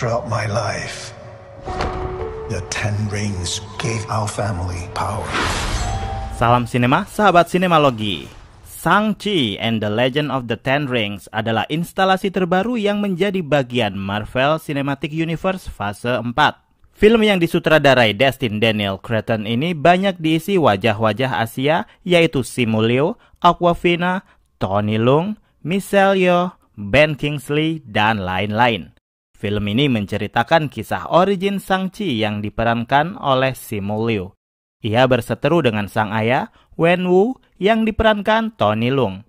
throughout my life. The Ten Rings gave our family power. Salam sinema, sahabat sinemalogi. Sang-Chi and the Legend of the Ten Rings adalah instalasi terbaru yang menjadi bagian Marvel Cinematic Universe fase 4. Film yang disutradarai Destin Daniel Cretton ini banyak diisi wajah-wajah Asia yaitu Simu Liu, Aquafina, Tony Leung, Michelle Yeoh, Ben Kingsley, dan lain-lain. Film ini menceritakan kisah origin Sang-Chi yang diperankan oleh Simu Liu. Ia berseteru dengan sang ayah, Wen Wu, yang diperankan Tony Lung.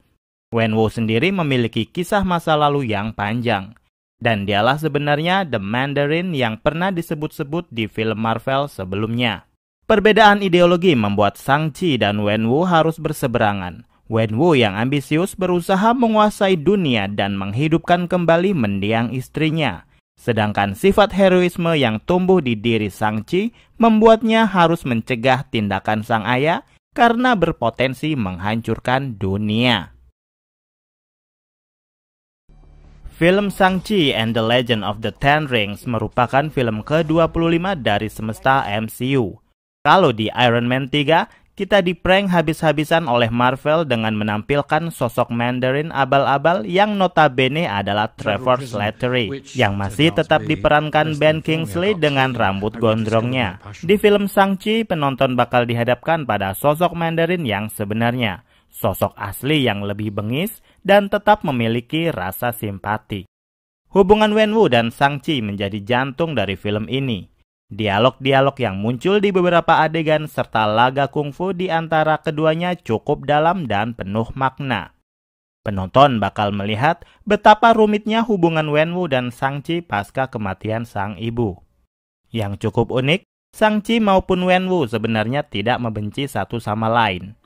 Wen Wu sendiri memiliki kisah masa lalu yang panjang. Dan dialah sebenarnya The Mandarin yang pernah disebut-sebut di film Marvel sebelumnya. Perbedaan ideologi membuat Sang-Chi dan Wen Wu harus berseberangan. Wen Wu yang ambisius berusaha menguasai dunia dan menghidupkan kembali mendiang istrinya. Sedangkan sifat heroisme yang tumbuh di diri sang Chi membuatnya harus mencegah tindakan sang ayah karena berpotensi menghancurkan dunia. Film Sang chi and the Legend of the Ten Rings merupakan film ke-25 dari semesta MCU. Kalau di Iron Man 3, kita di prank habis-habisan oleh Marvel dengan menampilkan sosok Mandarin abal-abal yang notabene adalah Trevor Slattery yang masih tetap diperankan Ben Kingsley dengan rambut gondrongnya. Di film Shang-Chi, penonton bakal dihadapkan pada sosok Mandarin yang sebenarnya, sosok asli yang lebih bengis dan tetap memiliki rasa simpati. Hubungan Wenwu dan Shang-Chi menjadi jantung dari film ini. Dialog-dialog yang muncul di beberapa adegan serta laga kungfu di antara keduanya cukup dalam dan penuh makna. Penonton bakal melihat betapa rumitnya hubungan Wenwu dan Sangchi pasca kematian sang ibu. Yang cukup unik, Sangchi maupun Wenwu sebenarnya tidak membenci satu sama lain.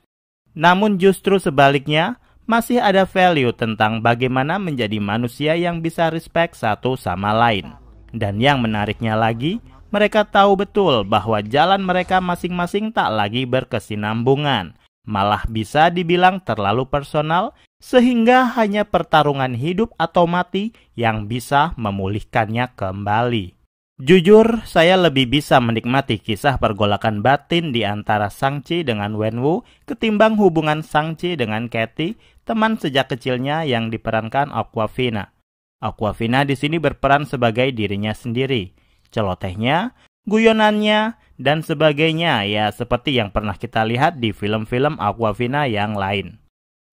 Namun justru sebaliknya, masih ada value tentang bagaimana menjadi manusia yang bisa respect satu sama lain. Dan yang menariknya lagi, mereka tahu betul bahwa jalan mereka masing-masing tak lagi berkesinambungan, malah bisa dibilang terlalu personal, sehingga hanya pertarungan hidup atau mati yang bisa memulihkannya kembali. Jujur, saya lebih bisa menikmati kisah pergolakan batin di antara Sangchi dengan Wenwu ketimbang hubungan Sangchi dengan Kathy, teman sejak kecilnya yang diperankan Aquafina. Aquafina di sini berperan sebagai dirinya sendiri celotehnya, guyonannya, dan sebagainya ya seperti yang pernah kita lihat di film-film Aquafina yang lain.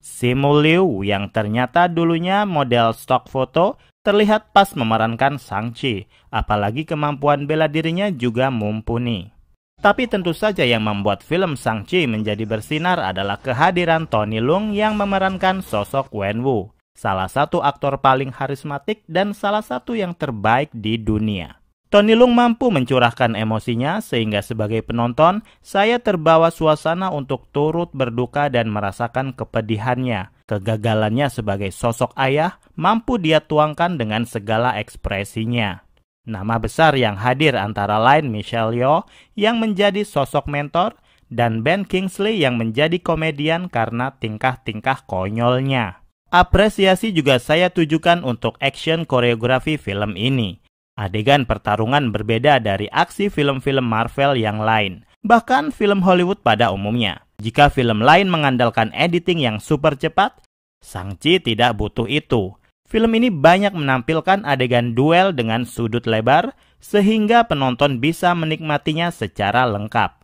Simu Liu yang ternyata dulunya model stok foto terlihat pas memerankan Sang Chi, apalagi kemampuan bela dirinya juga mumpuni. Tapi tentu saja yang membuat film Sang Chi menjadi bersinar adalah kehadiran Tony Lung yang memerankan sosok Wen Wu, salah satu aktor paling harismatik dan salah satu yang terbaik di dunia. Tony Lung mampu mencurahkan emosinya sehingga sebagai penonton saya terbawa suasana untuk turut berduka dan merasakan kepedihannya. Kegagalannya sebagai sosok ayah mampu dia tuangkan dengan segala ekspresinya. Nama besar yang hadir antara lain Michelle Yeoh yang menjadi sosok mentor dan Ben Kingsley yang menjadi komedian karena tingkah-tingkah konyolnya. Apresiasi juga saya tujukan untuk action koreografi film ini. Adegan pertarungan berbeda dari aksi film-film Marvel yang lain, bahkan film Hollywood pada umumnya. Jika film lain mengandalkan editing yang super cepat, Sang Chi tidak butuh itu. Film ini banyak menampilkan adegan duel dengan sudut lebar, sehingga penonton bisa menikmatinya secara lengkap.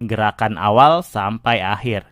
Gerakan awal sampai akhir.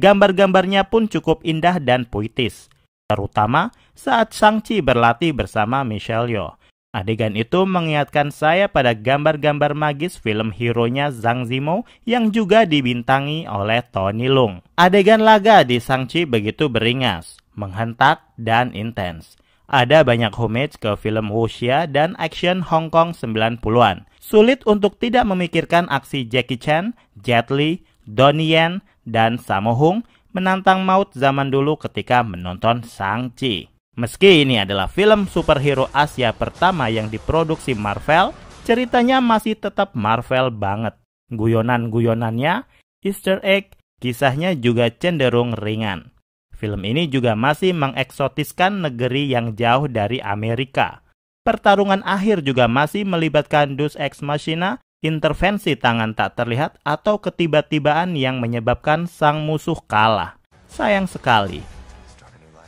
Gambar-gambarnya pun cukup indah dan puitis, terutama saat Sang Chi berlatih bersama Michelle Yeoh Adegan itu mengingatkan saya pada gambar-gambar magis film hero-nya Zhang Zimo yang juga dibintangi oleh Tony Lung. Adegan laga di Shang-Chi begitu beringas, menghentak, dan intens. Ada banyak homage ke film wuxia dan action Hong Kong 90-an. Sulit untuk tidak memikirkan aksi Jackie Chan, Jet Li, Donnie Yen, dan Sammo Hung menantang maut zaman dulu ketika menonton Shang-Chi. Meski ini adalah film superhero Asia pertama yang diproduksi Marvel, ceritanya masih tetap Marvel banget. Guyonan-guyonannya, easter egg, kisahnya juga cenderung ringan. Film ini juga masih mengeksotiskan negeri yang jauh dari Amerika. Pertarungan akhir juga masih melibatkan Deus Ex Machina, intervensi tangan tak terlihat atau ketiba-tibaan yang menyebabkan sang musuh kalah. Sayang sekali,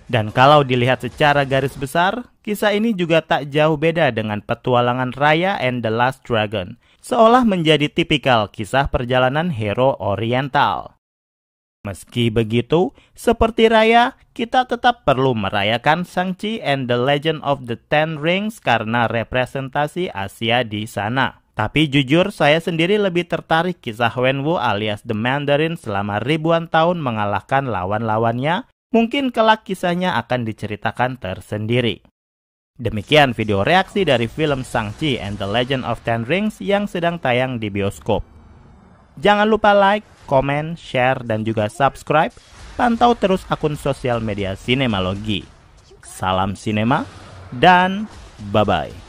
dan kalau dilihat secara garis besar, kisah ini juga tak jauh beda dengan petualangan Raya and the Last Dragon, seolah menjadi tipikal kisah perjalanan hero oriental. Meski begitu, seperti Raya, kita tetap perlu merayakan Shang-Chi and the Legend of the Ten Rings karena representasi Asia di sana. Tapi jujur, saya sendiri lebih tertarik kisah Wenwu alias The Mandarin selama ribuan tahun mengalahkan lawan-lawannya Mungkin kelak kisahnya akan diceritakan tersendiri. Demikian video reaksi dari film Shang-Chi and the Legend of Ten Rings yang sedang tayang di bioskop. Jangan lupa like, comment, share, dan juga subscribe. Pantau terus akun sosial media Sinemalogi. Salam Sinema dan bye-bye.